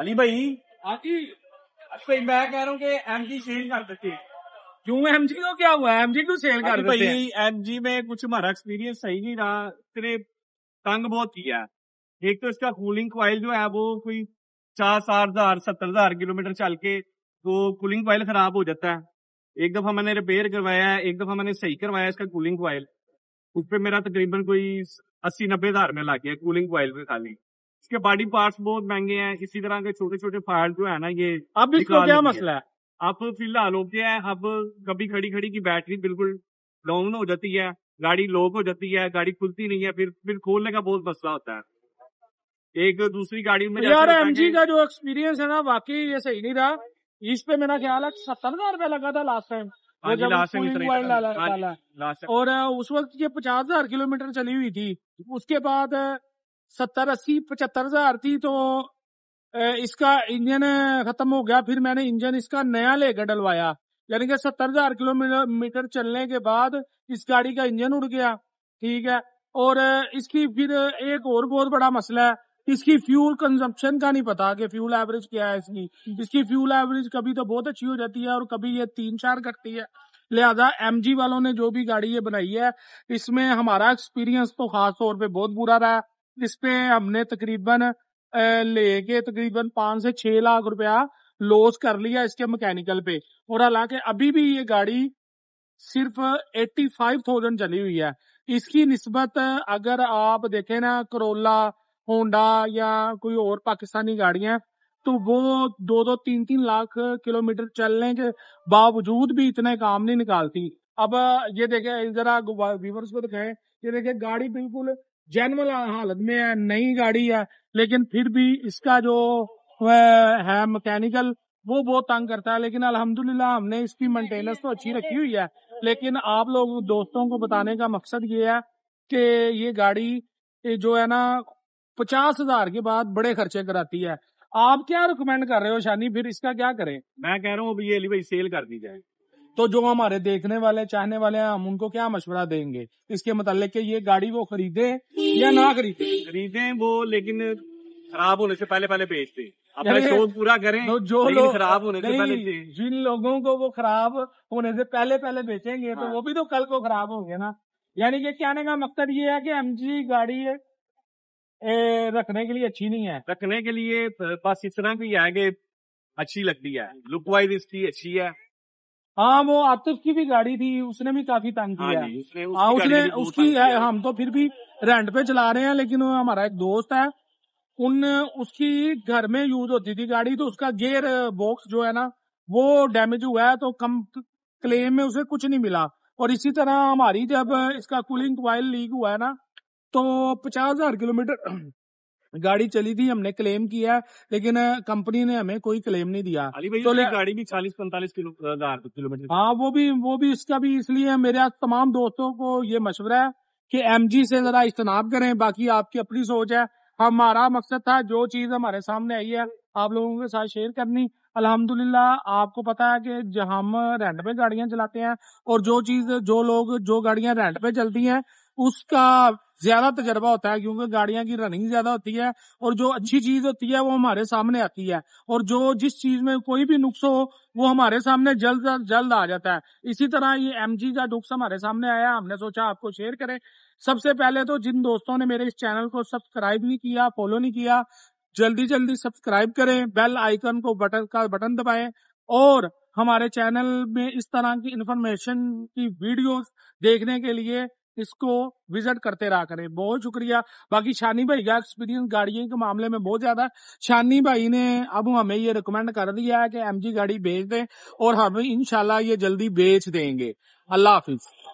अली भाई हाँ भाई मैं कह रहा हूँ कि एम जी सेल कर देते हैं क्यों एम जी को क्या हुआ एम जी को सेल कर भाई एम जी में कुछ हमारा एक्सपीरियंस सही नहीं रहा इतने तंग बहुत ही है एक तो इसका कूलिंग क्वाइल जो है वो कोई चार सात हजार सत्तर हजार किलोमीटर चल के तो कूलिंग क्वाइल खराब हो जाता है एक दफा मैंने रिपेयर करवाया है एक दफा मैंने सही करवाया इसका कूलिंग क्वाइल उस पर मेरा तकरीबन कोई अस्सी नब्बे हजार में लग गया कूलिंग क्वाइल में खाली इसके बॉडी पार्ट्स बहुत महंगे हैं इसी तरह के छोटे छोटे फायर जो है ना ये अब इसको क्या मसला है अब फिलहाल हो गया है अब कभी खड़ी खड़ी की बैटरी बिल्कुल डाउन हो जाती है गाड़ी लॉक हो जाती है गाड़ी खुलती नहीं है फिर फिर खोलने का बहुत मसला होता है एक दूसरी गाड़ी में तो यार एमजी का जो एक्सपीरियंस है ना वाकई ये सही नहीं रहा इस पे मेरा ख्याल है सत्तर हजार रुपया लगा था हाँ लास्ट टाइम हाँ और उस वक्त ये पचास हजार किलोमीटर चली हुई थी उसके बाद सत्तर अस्सी पचहत्तर हजार थी तो इसका इंजन खत्म हो गया फिर मैंने इंजन इसका नया लेकर डलवाया यानी कि सत्तर हजार किलोमीटर चलने के बाद इस गाड़ी का इंजन उड़ गया ठीक है और इसकी फिर एक और बहुत बड़ा मसला है इसकी फ्यूल कंजम्पशन का नहीं पता कि फ्यूल एवरेज क्या है इसकी इसकी फ्यूल एवरेज कभी तो बहुत अच्छी हो जाती है और कभी ये तीन चार करती है लिहाजा एम वालों ने जो भी गाड़ी ये बनाई है इसमें हमारा एक्सपीरियंस तो खास तौर पे बहुत बुरा रहा जिसपे हमने तकरीबन लेके तकरीबन पांच से छह लाख रुपया लॉस कर लिया इसके मैकेनिकल पे और हालांकि अभी भी ये गाड़ी सिर्फ एट्टी फाइव थाउजेंड चली हुई है इसकी निस्बत अगर आप देखें ना करोला होंडा या कोई और पाकिस्तानी गाड़ियां तो वो दो दो तीन तीन लाख किलोमीटर चलने के बावजूद भी इतने काम नहीं निकालती अब ये देखे जरा व्यूवर्स को दिखाएं ये देखे गाड़ी बिल्कुल जैनमल हाँ, हालत में है नई गाड़ी है लेकिन फिर भी इसका जो है मैकेनिकल वो बहुत तंग करता है लेकिन अल्हम्दुलिल्लाह हमने इसकी मेंटेनेंस तो अच्छी रखी हुई है लेकिन आप लोग दोस्तों को बताने का मकसद ये है कि ये गाड़ी जो है ना पचास हजार के बाद बड़े खर्चे कराती है आप क्या रिकमेंड कर रहे हो शानी फिर इसका क्या करें मैं कह रहा हूँ अभी ये भाई सेल कर दी जाए तो जो हमारे देखने वाले चाहने वाले हैं हम उनको क्या मशवरा देंगे इसके मतलब कि ये गाड़ी वो खरीदे या ना खरीदे खरीदे वो लेकिन खराब होने से पहले पहले बेचते अपना शौक पूरा करें तो जो लोग खराब होने से पहले जिन लोगों को वो खराब होने से पहले पहले बेचेंगे तो हाँ। वो भी तो कल को खराब होंगे ना यानी कि कहने का मकसद ये है कि एम जी गाड़ी ए, रखने के लिए अच्छी नहीं है रखने के लिए बस इस तरह की है कि अच्छी लगती है लुक वाइज इसकी अच्छी है हाँ वो आतिफ की भी गाड़ी थी उसने भी काफी तंग हाँ किया उसने हाँ उसने उसकी हम तो फिर भी रेंट पे चला रहे हैं लेकिन हमारा एक दोस्त है उन उसकी घर में यूज होती थी गाड़ी तो उसका गेयर बॉक्स जो है ना वो डैमेज हुआ है तो कम क्लेम में उसे कुछ नहीं मिला और इसी तरह हमारी जब इसका कूलिंग ऑयल लीक हुआ है ना तो पचास हजार किलोमीटर गाड़ी चली थी हमने क्लेम किया लेकिन कंपनी ने हमें कोई क्लेम नहीं दिया अली भाई तो गाड़ी भी चालीस पैंतालीस किलो किलोमीटर हाँ वो भी वो भी इसका भी इसलिए मेरे तमाम दोस्तों को ये मशवरा है कि एमजी से जरा इज्तनाब करें बाकी आपकी अपनी सोच है हमारा मकसद था जो चीज हमारे सामने आई है आप लोगों के साथ शेयर करनी अल्हम्दुलिल्लाह आपको पता है कि जो हम रेंट पे गाड़ियां चलाते हैं और जो चीज जो लोग जो गाड़ियां रेंट पे चलती हैं उसका ज्यादा तजर्बा होता है क्योंकि गाड़ियां की रनिंग ज्यादा होती है और जो अच्छी हम्म। चीज होती है वो हमारे सामने आती है और जो जिस चीज में कोई भी नुक्स हो वो हमारे सामने जल्द जल्द आ जाता है इसी तरह ये एम का नुक्स हमारे सामने आया हमने सोचा आपको शेयर करें सबसे पहले तो जिन दोस्तों ने मेरे इस चैनल को सब्सक्राइब नहीं किया फॉलो नहीं किया जल्दी जल्दी सब्सक्राइब करें बेल आइकन को बटन का बटन दबाए और हमारे चैनल में इस तरह की इंफॉर्मेशन की वीडियोस देखने के लिए इसको विजिट करते रहा करें बहुत शुक्रिया बाकी शानी भाई का एक्सपीरियंस गाड़ियों के मामले में बहुत ज्यादा शानी भाई ने अब हमें ये रिकमेंड कर दिया है कि एमजी गाड़ी बेच दें और हम इनशाला ये जल्दी बेच देंगे अल्लाह हाफिज